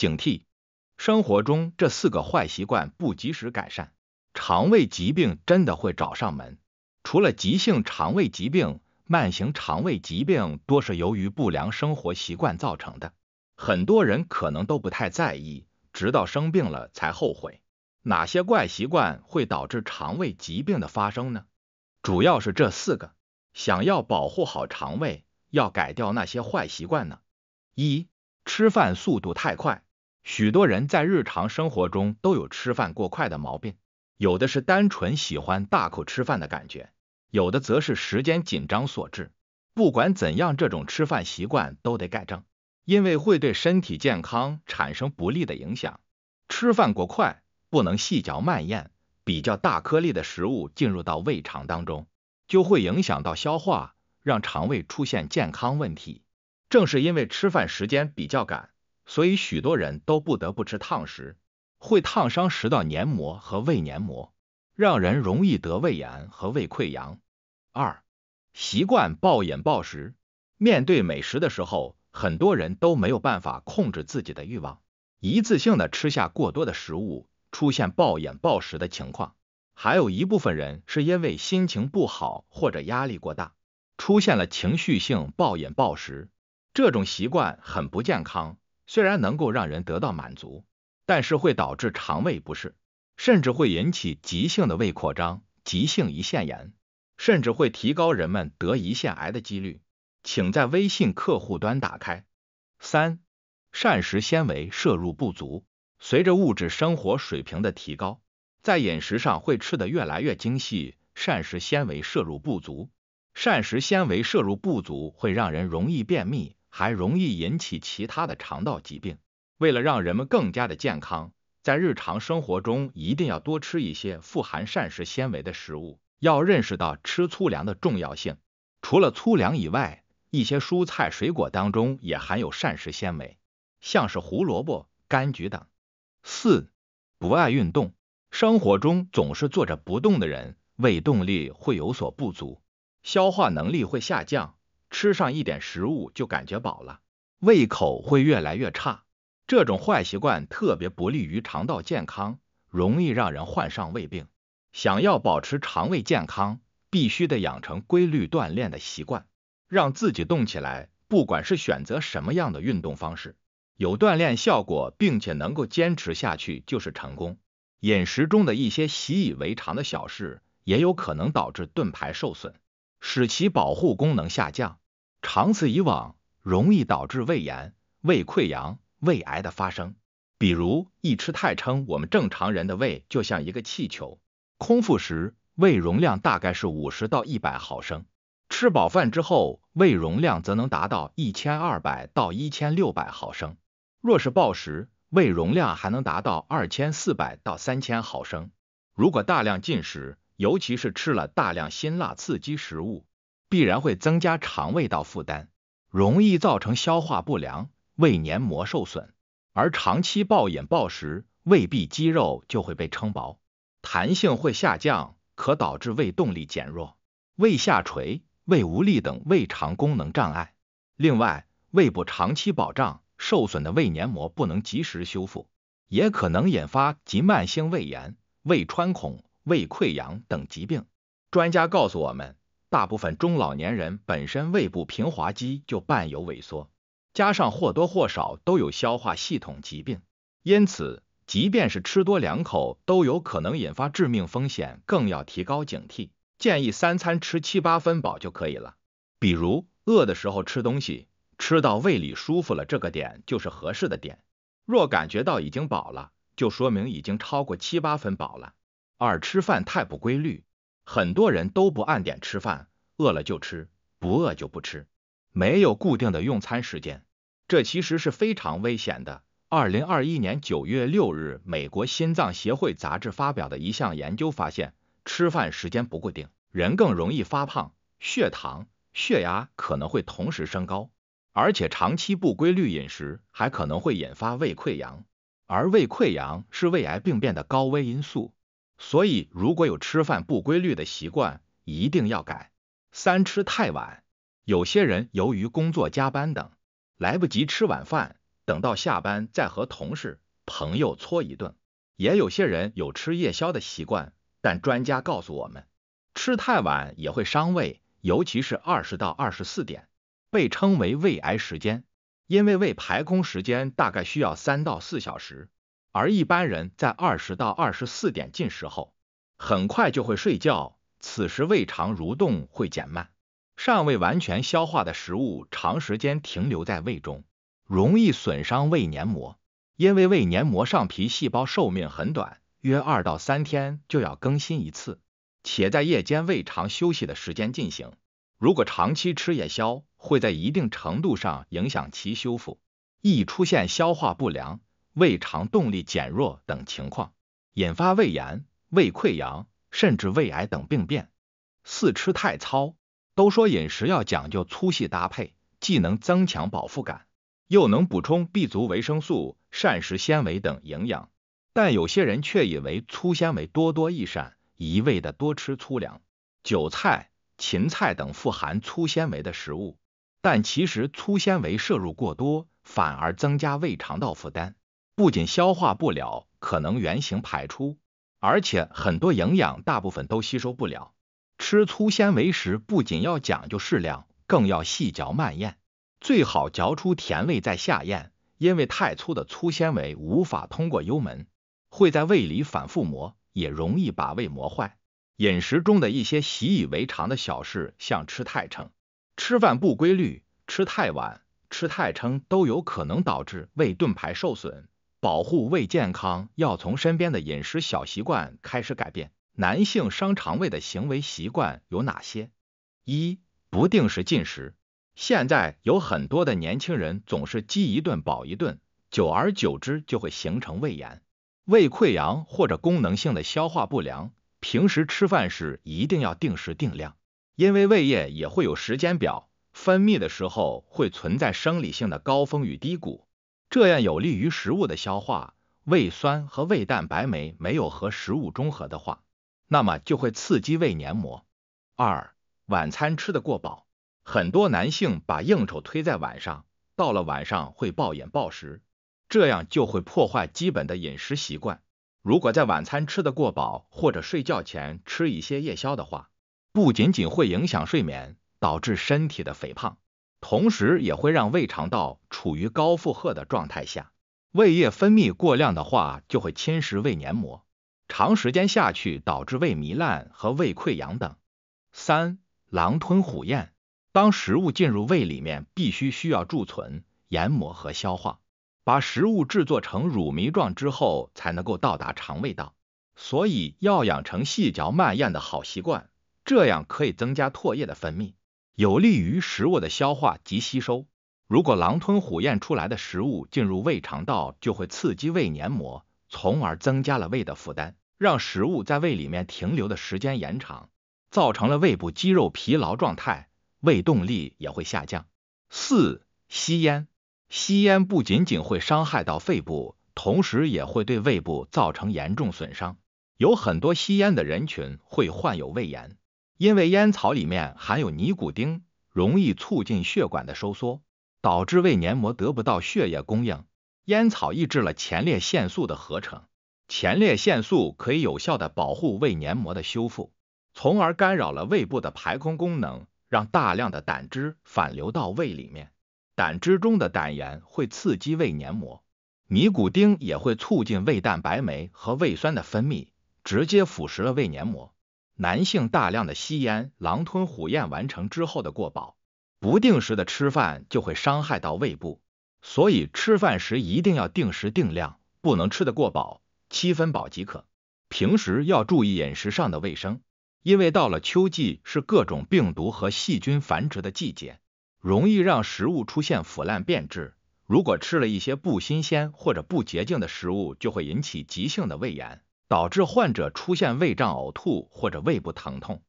警惕生活中这四个坏习惯不及时改善，肠胃疾病真的会找上门。除了急性肠胃疾病，慢性肠胃疾病多是由于不良生活习惯造成的。很多人可能都不太在意，直到生病了才后悔。哪些怪习惯会导致肠胃疾病的发生呢？主要是这四个。想要保护好肠胃，要改掉那些坏习惯呢？一、吃饭速度太快。许多人在日常生活中都有吃饭过快的毛病，有的是单纯喜欢大口吃饭的感觉，有的则是时间紧张所致。不管怎样，这种吃饭习惯都得改正，因为会对身体健康产生不利的影响。吃饭过快不能细嚼慢咽，比较大颗粒的食物进入到胃肠当中，就会影响到消化，让肠胃出现健康问题。正是因为吃饭时间比较赶。所以许多人都不得不吃烫食，会烫伤食道黏膜和胃黏膜，让人容易得胃炎和胃溃疡。二、习惯暴饮暴食，面对美食的时候，很多人都没有办法控制自己的欲望，一次性的吃下过多的食物，出现暴饮暴食的情况。还有一部分人是因为心情不好或者压力过大，出现了情绪性暴饮暴食，这种习惯很不健康。虽然能够让人得到满足，但是会导致肠胃不适，甚至会引起急性的胃扩张、急性胰腺炎，甚至会提高人们得胰腺癌的几率。请在微信客户端打开。三、膳食纤维摄入不足。随着物质生活水平的提高，在饮食上会吃得越来越精细，膳食纤维摄入不足，膳食纤维摄入不足会让人容易便秘。还容易引起其他的肠道疾病。为了让人们更加的健康，在日常生活中一定要多吃一些富含膳食纤维的食物，要认识到吃粗粮的重要性。除了粗粮以外，一些蔬菜、水果当中也含有膳食纤维，像是胡萝卜、柑橘等。四、不爱运动，生活中总是坐着不动的人，胃动力会有所不足，消化能力会下降。吃上一点食物就感觉饱了，胃口会越来越差。这种坏习惯特别不利于肠道健康，容易让人患上胃病。想要保持肠胃健康，必须得养成规律锻炼的习惯，让自己动起来。不管是选择什么样的运动方式，有锻炼效果并且能够坚持下去就是成功。饮食中的一些习以为常的小事，也有可能导致盾牌受损，使其保护功能下降。长此以往，容易导致胃炎、胃溃疡、胃癌的发生。比如，一吃太撑，我们正常人的胃就像一个气球。空腹时，胃容量大概是五十到一百毫升；吃饱饭之后，胃容量则能达到一千二百到一千六百毫升。若是暴食，胃容量还能达到二千四百到三千毫升。如果大量进食，尤其是吃了大量辛辣刺激食物，必然会增加肠胃道负担，容易造成消化不良、胃黏膜受损。而长期暴饮暴食，胃壁肌肉就会被撑薄，弹性会下降，可导致胃动力减弱、胃下垂、胃无力等胃肠功能障碍。另外，胃部长期饱胀，受损的胃黏膜不能及时修复，也可能引发急慢性胃炎、胃穿孔、胃溃疡等疾病。专家告诉我们。大部分中老年人本身胃部平滑肌就伴有萎缩，加上或多或少都有消化系统疾病，因此，即便是吃多两口都有可能引发致命风险，更要提高警惕。建议三餐吃七八分饱就可以了。比如，饿的时候吃东西，吃到胃里舒服了，这个点就是合适的点。若感觉到已经饱了，就说明已经超过七八分饱了。二，吃饭太不规律，很多人都不按点吃饭。饿了就吃，不饿就不吃，没有固定的用餐时间，这其实是非常危险的。二零二一年九月六日，美国心脏协会杂志发表的一项研究发现，吃饭时间不固定，人更容易发胖，血糖、血压可能会同时升高，而且长期不规律饮食还可能会引发胃溃疡，而胃溃疡是胃癌病变的高危因素。所以，如果有吃饭不规律的习惯，一定要改。三吃太晚，有些人由于工作加班等，来不及吃晚饭，等到下班再和同事朋友搓一顿。也有些人有吃夜宵的习惯，但专家告诉我们，吃太晚也会伤胃，尤其是二十到二十四点，被称为胃癌时间，因为胃排空时间大概需要三到四小时，而一般人在二十到二十四点进食后，很快就会睡觉。此时胃肠蠕动会减慢，尚未完全消化的食物长时间停留在胃中，容易损伤胃黏膜。因为胃黏膜上皮细胞寿命很短，约二到三天就要更新一次，且在夜间胃肠休息的时间进行。如果长期吃夜宵，会在一定程度上影响其修复，易出现消化不良、胃肠动力减弱等情况，引发胃炎、胃溃疡。甚至胃癌等病变。四吃太糙，都说饮食要讲究粗细搭配，既能增强饱腹感，又能补充 B 族维生素、膳食纤维等营养。但有些人却以为粗纤维多多益善，一味的多吃粗粮、韭菜、芹菜等富含粗纤维的食物。但其实粗纤维摄入过多，反而增加胃肠道负担，不仅消化不了，可能原形排出。而且很多营养大部分都吸收不了，吃粗纤维时不仅要讲究适量，更要细嚼慢咽，最好嚼出甜味再下咽，因为太粗的粗纤维无法通过幽门，会在胃里反复磨，也容易把胃磨坏。饮食中的一些习以为常的小事，像吃太撑、吃饭不规律、吃太晚、吃太撑，都有可能导致胃盾牌受损。保护胃健康，要从身边的饮食小习惯开始改变。男性伤肠胃的行为习惯有哪些？一、不定时进食。现在有很多的年轻人总是饥一顿饱一顿，久而久之就会形成胃炎、胃溃疡或者功能性的消化不良。平时吃饭时一定要定时定量，因为胃液也会有时间表，分泌的时候会存在生理性的高峰与低谷。这样有利于食物的消化，胃酸和胃蛋白酶没有和食物中和的话，那么就会刺激胃黏膜。二，晚餐吃得过饱，很多男性把应酬推在晚上，到了晚上会暴饮暴食，这样就会破坏基本的饮食习惯。如果在晚餐吃得过饱，或者睡觉前吃一些夜宵的话，不仅仅会影响睡眠，导致身体的肥胖。同时也会让胃肠道处于高负荷的状态下，胃液分泌过量的话，就会侵蚀胃黏膜，长时间下去导致胃糜烂和胃溃疡等。三，狼吞虎咽，当食物进入胃里面，必须需要贮存、研磨和消化，把食物制作成乳糜状之后，才能够到达肠胃道。所以要养成细嚼慢咽的好习惯，这样可以增加唾液的分泌。有利于食物的消化及吸收。如果狼吞虎咽出来的食物进入胃肠道，就会刺激胃黏膜，从而增加了胃的负担，让食物在胃里面停留的时间延长，造成了胃部肌肉疲劳状态，胃动力也会下降。四、吸烟，吸烟不仅仅会伤害到肺部，同时也会对胃部造成严重损伤。有很多吸烟的人群会患有胃炎。因为烟草里面含有尼古丁，容易促进血管的收缩，导致胃黏膜得不到血液供应。烟草抑制了前列腺素的合成，前列腺素可以有效的保护胃黏膜的修复，从而干扰了胃部的排空功能，让大量的胆汁反流到胃里面。胆汁中的胆盐会刺激胃黏膜，尼古丁也会促进胃蛋白酶和胃酸的分泌，直接腐蚀了胃黏膜。男性大量的吸烟，狼吞虎咽完成之后的过饱，不定时的吃饭就会伤害到胃部，所以吃饭时一定要定时定量，不能吃得过饱，七分饱即可。平时要注意饮食上的卫生，因为到了秋季是各种病毒和细菌繁殖的季节，容易让食物出现腐烂变质。如果吃了一些不新鲜或者不洁净的食物，就会引起急性的胃炎。导致患者出现胃胀、呕吐或者胃部疼痛。